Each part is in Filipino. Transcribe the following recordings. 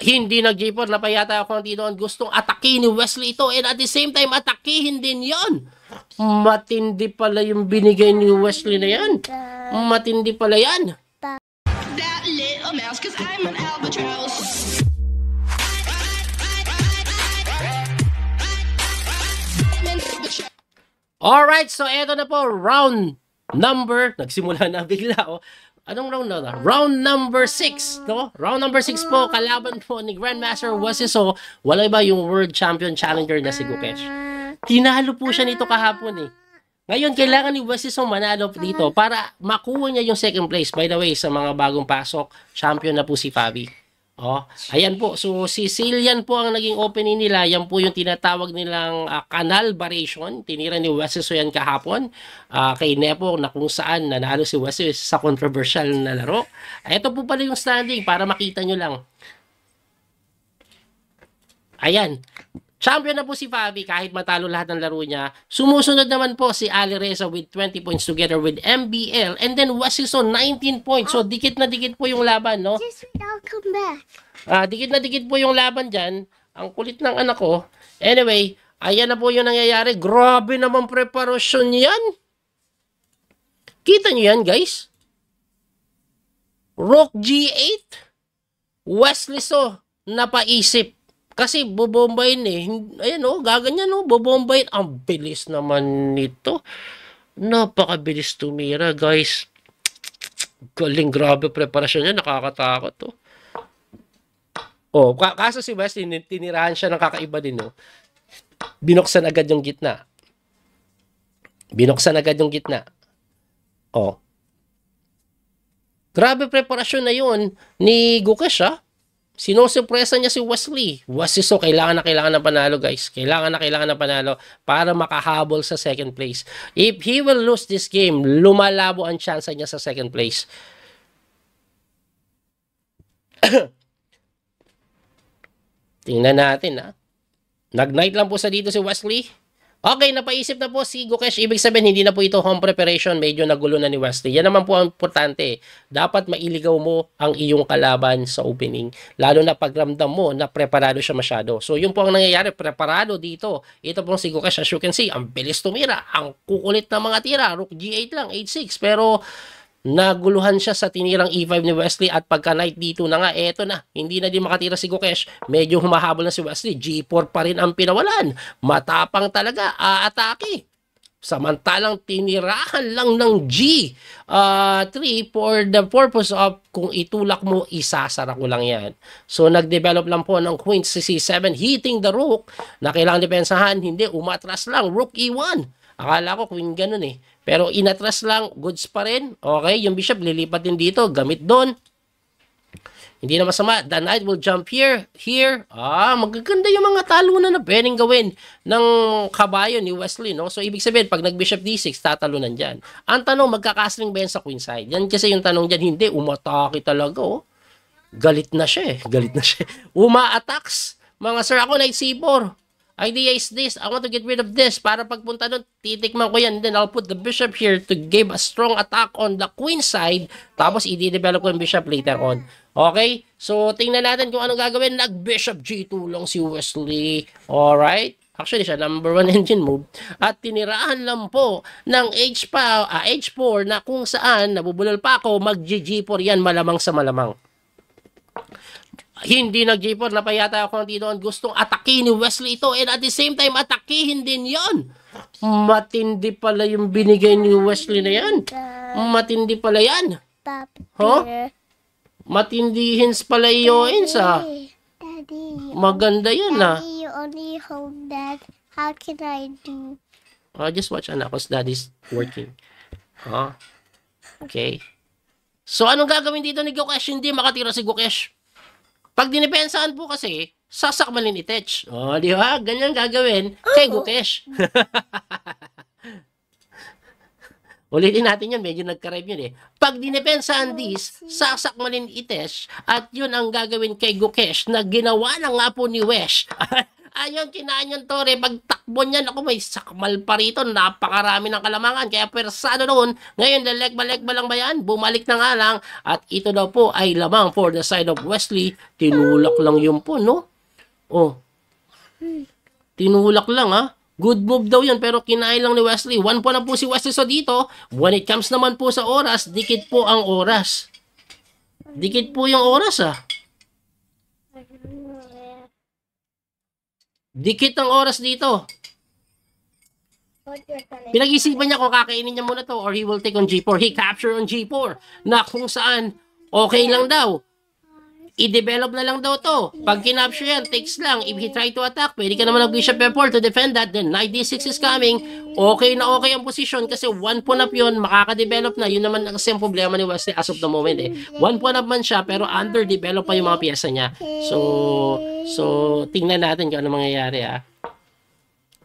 hindi nag j napayata ako ng doon. Gustong atakihin ni Wesley ito and at the same time atakihin din yon. Matindi pala yung binigay ni Wesley na yan. Matindi pala yan. That little Alright, so eto na po, round number. Nagsimula na bigla, oh. Anong round na? Round number 6, no? Round number 6 po, kalaban po ni Grandmaster Wasiso, wala ba yung world champion challenger na si Gukesh. Tinalo po siya nito kahapon eh. Ngayon, kailangan ni Wasiso manalo dito para makuha niya yung second place. By the way, sa mga bagong pasok, champion na po si Fabi. Oh, ayan po. So Sicilian po ang naging opening nila. Yan po yung tinatawag nilang uh, canal variation. Tinira ni Wesley so yan kahapon uh, kay Nepo na kung saan nanalo si Wesley sa controversial na laro. Ito po pala yung standing para makita nyo lang. Ayan. Champion na po si Favi kahit matalo lahat ng laro niya. Sumusunod naman po si Ali Reza with 20 points together with MBL and then Washington 19 points. So dikit na dikit po yung laban, no? Just wait, I'll Ah, dikit na dikit po yung laban diyan. Ang kulit ng anak ko. Anyway, ayan na po yung nangyayari. Grabe naman preparasyon yan. Kita niyo yan, guys? Rock G8. Wesley So, napaisip kasi bobombayin eh. Ayan oh, gaganyan oh, bobombayin. Ang bilis naman nito. Napakabilis tumira, guys. Galing grabe preparasyon niya, nakakatakot to. Oh. oh, kaso si Wesley, tinirahan siya ng kakaiba din oh. Binuksan agad yung gitna. Binuksan agad yung gitna. Oh. Grabe preparasyon na yun ni Gukesh ah. Sinusupresa niya si Wesley. Wesley, so kailangan na kailangan ng panalo guys. Kailangan na kailangan ng panalo para makahabol sa second place. If he will lose this game, lumalabo ang chance niya sa second place. Tingnan natin ha. Nag-night lang po sa dito si Wesley. Okay, napaisip na po si Gukesh. Ibig sabihin, hindi na po ito home preparation. Medyo nagulo na ni Wesley. Yan naman po ang importante. Dapat mailigaw mo ang iyong kalaban sa opening. Lalo na pagramdam mo na preparado siya masyado. So, yun po ang nangyayari. Preparado dito. Ito po si Gukesh. As you can see, ang bilis tumira. Ang kukulit ng mga tira. Rook G8 lang, H6. Pero, Naguluhan siya sa tinirang E5 ni Wesley at pagka knight dito na nga, eto na, hindi na din makatira si Gokesh. Medyo humahabol na si Wesley, G4 pa rin ang pinawalan. Matapang talaga, aatake. Samantalang tinirahan lang ng G3 uh, ah, for the purpose of kung itulak mo, isasara ko lang yan. So, nagdevelop lang po ng queen si C7, hitting the rook na kailangang depensahan. Hindi, umatras lang, rook E1. Akala ko queen ganun eh. Pero inatras lang, goods pa rin. Okay, yung bishop lilipat din dito, gamit doon. Hindi na masama. The knight will jump here, here. Ah, magaganda yung mga talo na na pwedeng gawin ng kabayo ni Wesley, no? So, ibig sabihin, pag nag-bishop d6, tatalunan dyan. Ang tanong, magkakasling ba yan sa queenside? Yan kasi yung tanong dyan, hindi, umatake talaga, oh. Galit na siya, eh. Galit na siya. Uma-attacks. Mga sir, ako knight c4 idea is this, I want to get rid of this para pagpunta doon, titikman ko yan. Then I'll put the bishop here to give a strong attack on the queen side. Tapos i-develop ko yung bishop later on. Okay? So, tingnan natin kung ano gagawin. Nag-bishop G2 lang si Wesley. Alright? Actually, siya number 1 engine move. At tiniraan lang po ng H4, uh, ah, na kung saan nabubulol pa ako, mag g 4 yan malamang sa malamang hindi nag j napayata ako ng doon. Gustong atakihin ni Wesley ito and at the same time, atakihin din yon. Matindi pala yung binigay ni Wesley na yan. Matindi pala yan. Huh? Matindihins pala yun sa... Maganda yun ah. Daddy, you only hold that. How can I do? Oh, just watch anak, cause daddy's working. Huh? Okay. So, anong gagawin dito ni Gokesh? Hindi makatira si Gokesh. Pag dinepensahan po kasi, sasakmalin ni Tech. O, oh, di ba? Ganyan gagawin kay Gukesh. Ulitin natin yun, medyo nagka-rhyme yun eh. Pag dinepensahan this, sasakmalin itesh at yun ang gagawin kay Gukesh na ginawa na nga po ni Wesh. Ayun, kinain yung tore. Pagtakbo niyan, ako may sakmal pa rito. Napakarami ng kalamangan. Kaya persado noon, ngayon lalekba ba lang ba yan? Bumalik na nga lang. At ito daw po ay lamang for the side of Wesley. Tinulak lang yun po, no? Oh. Tinulak lang, ha? Ah. Good move daw yan, pero kinain lang ni Wesley. One po na po si Wesley so dito. When it comes naman po sa oras, dikit po ang oras. Dikit po yung oras ah. Dikit ang oras dito. Pinag-isipan niya kung kakainin niya muna to or he will take on G4. He capture on G4 na kung saan okay lang daw. I-develop na lang daw to. Pag kinapture yan, takes lang. If he try to attack, pwede ka naman ng bishop f4 to defend that. Then knight d6 is coming. Okay na okay ang position kasi one pawn up yun, makaka-develop na. Yun naman kasi ang problema ni Wesley as of the moment eh. One pawn up man siya pero underdevelop pa yung mga piyesa niya. So, so tingnan natin kung ano mangyayari ha. Ah.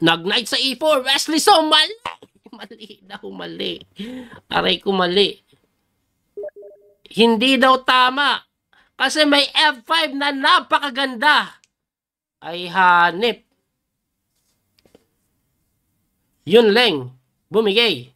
Nag-knight sa e4, Wesley so mali! Mali daw, mali. Aray ko mali. Hindi daw tama. Kasi may F5 na napakaganda ay hanip. Yun lang, bumigay.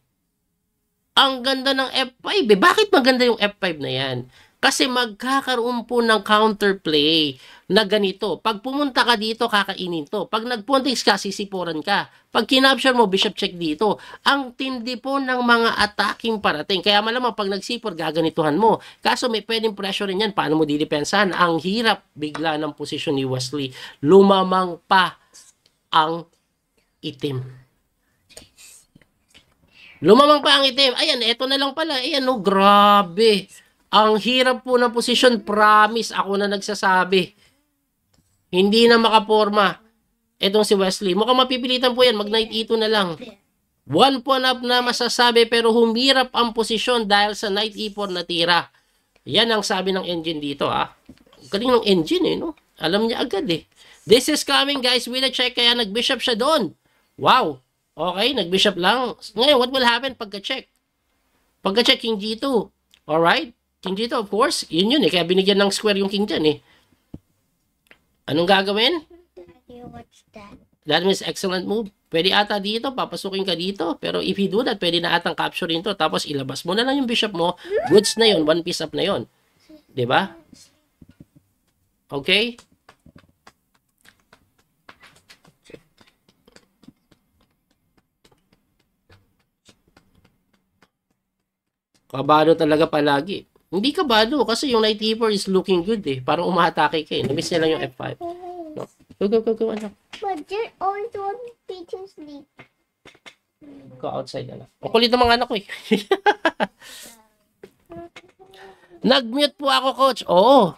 Ang ganda ng F5 eh. Bakit maganda yung F5 na yan? Kasi magkakaroon po ng counterplay na ganito. Pag pumunta ka dito, kakainin to. Pag nagpuntis ka, sisipuran ka. Pag kinapture mo, bishop check dito. Ang tindi po ng mga attacking parating. Kaya malamang pag nagsipor, gaganituhan mo. Kaso may pwedeng pressure rin yan. Paano mo didepensahan? Ang hirap bigla ng posisyon ni Wesley. Lumamang pa ang itim. Lumamang pa ang itim. Ayan, eto na lang pala. Ayan, no, oh, grabe. Ang hirap po ng position, promise ako na nagsasabi. Hindi na makaporma. itong si Wesley, mukhang mapipilitan po yan, mag night ito na lang. One point up na masasabi pero humirap ang posisyon dahil sa knight e4 na tira. Yan ang sabi ng engine dito ha. Ah. Galing ng engine eh no. Alam niya agad eh. This is coming guys, will check kaya nagbishop siya doon. Wow. Okay, nagbishop lang. Ngayon, what will happen pagka-check? Pagka-check king g2. Alright? King dito, of course. Yun yun eh. Kaya binigyan ng square yung king dyan eh. Anong gagawin? What's that? That means excellent move. Pwede ata dito, papasukin ka dito. Pero if you do that, pwede na atang capturein to. Tapos ilabas mo na lang yung bishop mo. Goods na yon One piece up na yon ba? Diba? Okay? Kabado talaga palagi. Hindi ka balo kasi yung knight e4 is looking good eh. Parang umahatake ka eh. Namiss lang yung F5. No? Go, go, go, go, anak. But they're also teaching sleep. Go outside, anak. Ang kulit ng mga anak ko eh. Nag-mute po ako, coach. Oo.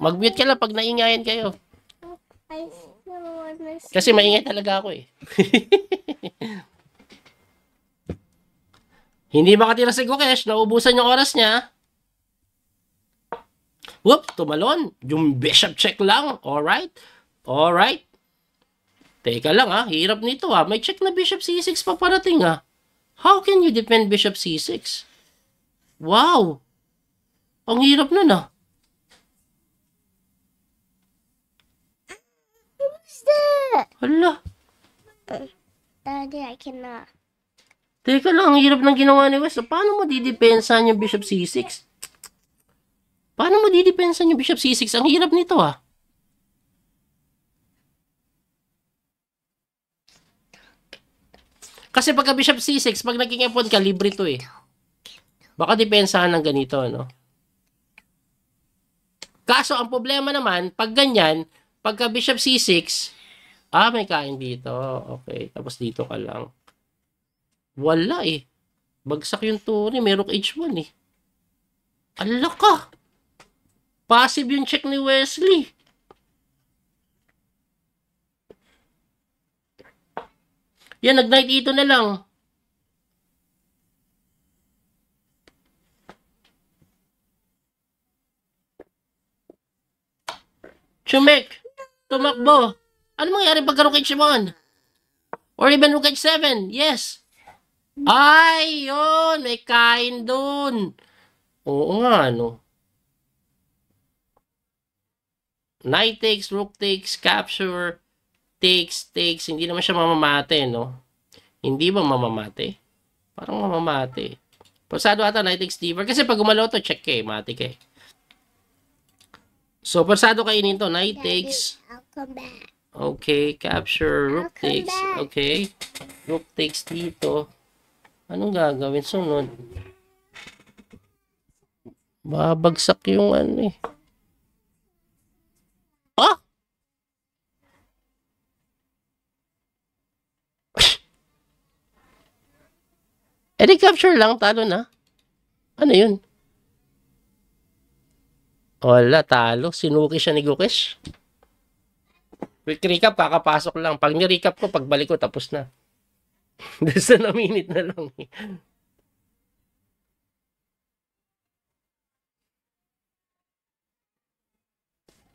Mag-mute ka lang pag naingayan kayo. Kasi maingay talaga ako eh. Hindi makatira si Gokesh. Naubusan yung oras niya. Whoop, tumalon. Yung bishop check lang. Alright? Alright? Teka lang ha, ah. hirap nito ha. Ah. May check na bishop c6 pa parating ha. Ah. How can you defend bishop c6? Wow! Ang hirap nun ha. Who's that? Hala. Daddy, I cannot. Teka lang, ang hirap ng ginawa ni Wes. Paano mo didepensahan yung bishop c6? Paano mo didepensa yung Bishop C6? Ang hirap nito ah. Kasi pagka Bishop C6, pag naging F1 ka, libre to eh. Baka depensahan ng ganito, no? Kaso, ang problema naman, pag ganyan, pagka Bishop C6, ah, may kain dito. Okay, tapos dito ka lang. Wala eh. Bagsak yung Tony, merong H1 eh. Alaka! Passive yung check ni Wesley. Yan, nag-night ito na lang. Chumek, tumakbo. Ano mangyari pag kay Shimon? Or even kay 7? Yes. Ay, yun, may kain dun. Oo nga, ano. Knight takes, rook takes, capture, takes, takes. Hindi naman siya mamamate, no? Hindi ba mamamate? Parang mamamate. Parsado ata knight takes d Kasi pag gumalaw to, check eh. Mati eh. So, parsado kainin nito, Knight Daddy, takes. I'll come back. Okay, capture. Rook takes. Back. Okay. Rook takes dito. Anong gagawin sunod? Babagsak yung ano eh. Eh, di capture lang, talo na. Ano yun? Wala, talo. Sinuki siya ni Gukesh. Quick recap, kakapasok lang. Pag ni-recap ko, pagbalik ko, tapos na. Just na minute na lang. Eh.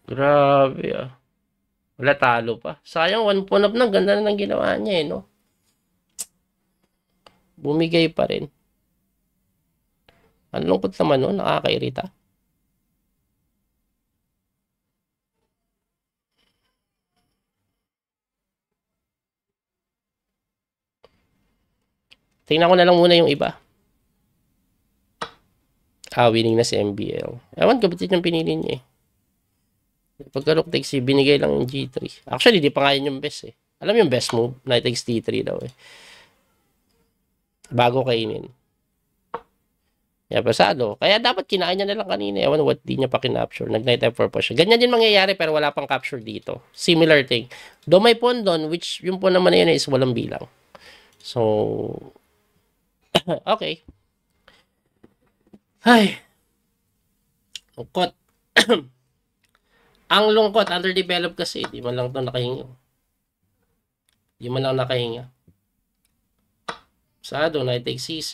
Grabe ah. Wala talo pa. Sayang, one point up na. Ganda na ng ginawa niya eh, no? bumigay pa rin. Ang lungkot naman nun, nakakairita. Tingnan ko na lang muna yung iba. Ah, winning na si MBL. Ewan ko, ba't yung pinili niya eh. Pagka-rook takes C, eh, binigay lang yung G3. Actually, di pa nga yun yung best eh. Alam yung best move, knight takes D3 daw eh bago kainin. Yeah, pasado. Kaya dapat kinain niya na lang kanina. Ewan what di niya pa kinapture. Nag-night effort po siya. Ganyan din mangyayari pero wala pang capture dito. Similar thing. Do may pon doon, which yung pon naman na yun is walang bilang. So, okay. Ay. Lungkot. Ang lungkot, underdeveloped kasi. Di man lang ito nakahinga. Di man lang nakahinga. Sa doon, I take C6.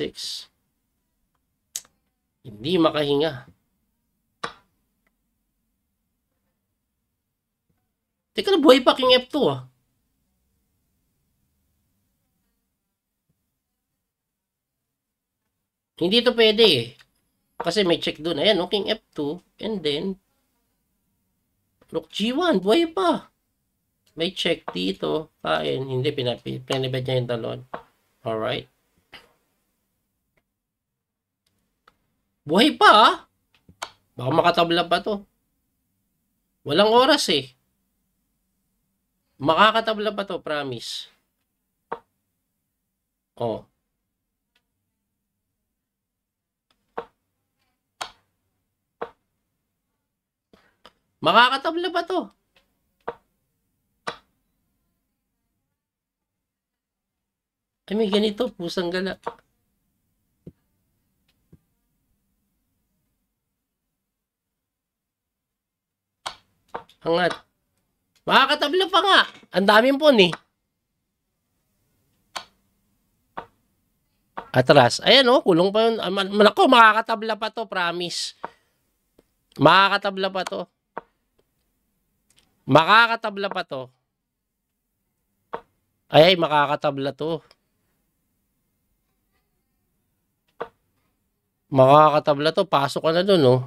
Hindi makahinga. Teka na, buhay pa king F2 ah. Hindi to pwede eh. Kasi may check doon. Ayan, no? King F2. And then, Rook G1. Buhay pa. May check dito. Kain. Ah, hindi, pinipinibed niya yung talon. Alright. Buhay pa ah. Baka makatabla pa to. Walang oras eh. Makakatabla pa to, promise. Oh. Makakatabla pa to. Ay, may ganito, pusang galak. Hangat. Makakatabla pa nga. Ang daming pon eh. Atras. Ayan oh, kulong pa yun. Ah, Malako, makakatabla pa to, promise. Makakatabla pa to. Makakatabla pa to. Ay, ay makakatabla to. Makakatabla to. Pasok ka na dun, oh.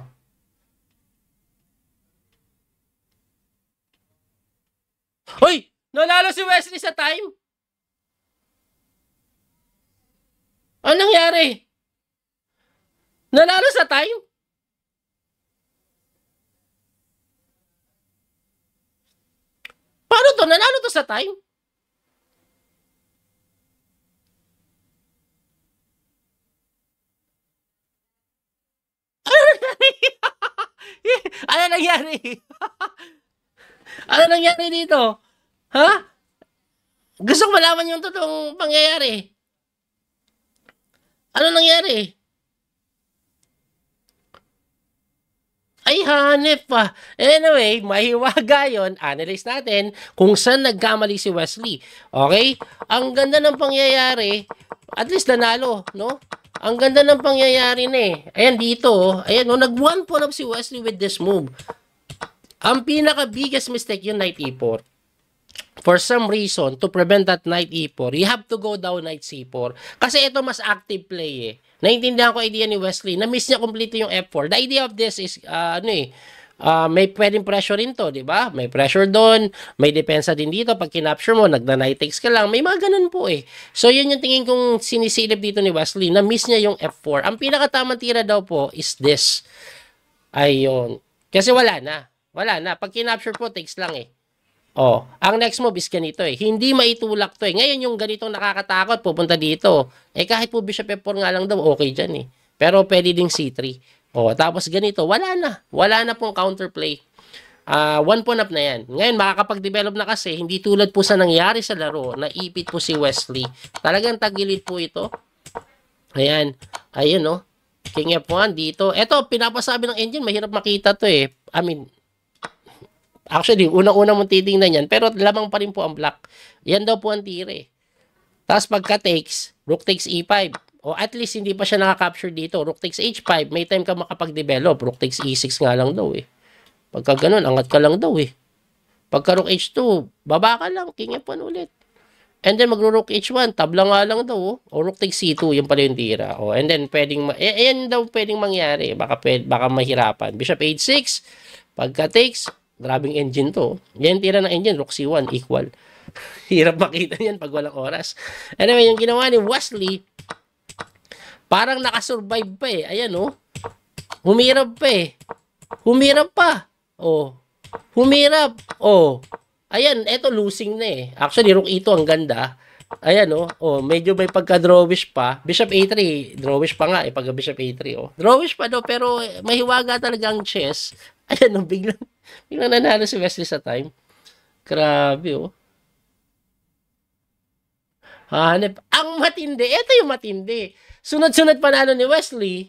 Hoy! Nalalo si Wesley sa time? Anong nangyari? Nalalo sa time? Paano to? Nanalo to sa time? ano nangyari? ano nangyari? Ano ano nangyari dito? Ha? Gusto ko malaman yung totoong pangyayari. Ano nangyari? Ay, hanip pa. Anyway, mahiwaga yon Analyze natin kung saan nagkamali si Wesley. Okay? Ang ganda ng pangyayari, at least nanalo, no? Ang ganda ng pangyayari na eh. Ayan dito, oh. ayan, no, nag-one pull up si Wesley with this move. Ang pinaka-biggest mistake yung knight e4. For some reason, to prevent that knight e4, you have to go down knight c4. Kasi ito mas active play eh. Naintindihan ko idea ni Wesley. Na-miss niya completely yung f4. The idea of this is, uh, ano eh, uh, may pwedeng pressure rin to, di ba? May pressure doon, may depensa din dito. Pag kinapture mo, nagna-night takes ka lang. May mga ganun po eh. So, yun yung tingin kong sinisilip dito ni Wesley. Na-miss niya yung f4. Ang pinakatamang tira daw po is this. Ayun. Kasi wala na. Wala na. Pag kinapture po, takes lang eh. Oh, ang next move is ganito eh. Hindi maitulak to eh. Ngayon yung ganitong nakakatakot, pupunta dito. Eh kahit po bishop f4 nga lang daw, okay dyan eh. Pero pwede ding c3. Oh, tapos ganito, wala na. Wala na pong counterplay. Uh, one point up na yan. Ngayon, makakapag-develop na kasi, hindi tulad po sa nangyari sa laro, naipit po si Wesley. Talagang tagilid po ito. Ayan. Ayun, no? Oh. King F1 dito. Ito, pinapasabi ng engine, mahirap makita to eh. I mean, Actually, unang-una mong titingnan yan, pero lamang pa rin po ang black. Yan daw po ang tire. Tapos pagka takes, rook takes e5. O at least hindi pa siya nakaka-capture dito. Rook takes h5, may time ka makapag-develop. Rook takes e6 nga lang daw eh. Pagka ganun, angat ka lang daw eh. Pagka rook h2, baba ka lang, king f1 ulit. And then magro-rook h1, tabla nga lang daw. Oh. O rook takes c2, yan pala yung tira. Oh, and then pwedeng, eh, ayan daw pwedeng mangyari. Baka, pwede, baka mahirapan. Bishop h6, pagka takes, Grabing engine to. Yan tira ng engine, Roxy 1, equal. Hirap makita yan pag walang oras. Anyway, yung ginawa ni Wesley, parang nakasurvive pa eh. Ayan oh. Humirap pa eh. Humirap pa. Oh. Humirap. Oh. Ayan, eto losing na eh. Actually, rook ito ang ganda. Ayan oh. Oh, medyo may pagka-drawish pa. Bishop A3, drawish pa nga eh, pagka Bishop A3 oh. Drawish pa daw, pero mahiwaga talaga ang chess. Ayan oh, biglang Biglang nanalo si Wesley sa time. Grabe, oh. Hahanap. Ang matindi. Ito yung matindi. Sunod-sunod panalo ni Wesley.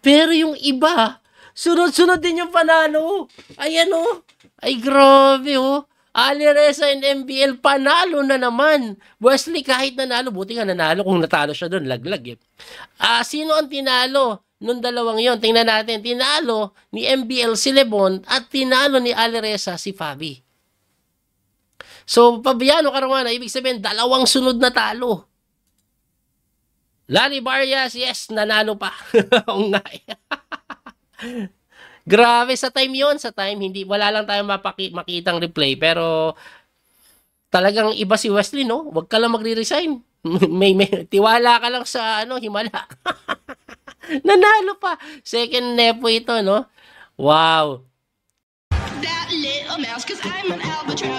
Pero yung iba, sunod-sunod din yung panalo. Ayan, oh. Ay, grabe, oh. Ali Reza and MBL, panalo na naman. Wesley, kahit nanalo, buti nga nanalo kung natalo siya doon, laglag eh. Uh, sino ang tinalo? nung dalawang yon tingnan natin, tinalo ni MBL si Lebon at tinalo ni Aleresa si Fabi. So, Fabiano Caruana, ibig sabihin, dalawang sunod na talo. Lani Barrias, yes, nanalo pa. Oo nga. Eh. Grabe sa time yon sa time hindi wala lang tayong mapaki, makitang replay pero talagang iba si Wesley no. Huwag ka lang magre-resign. may, may tiwala ka lang sa ano himala. Nanalo pa. Second Nepo ito, no? Wow. That little mouse, cause I'm an albatross.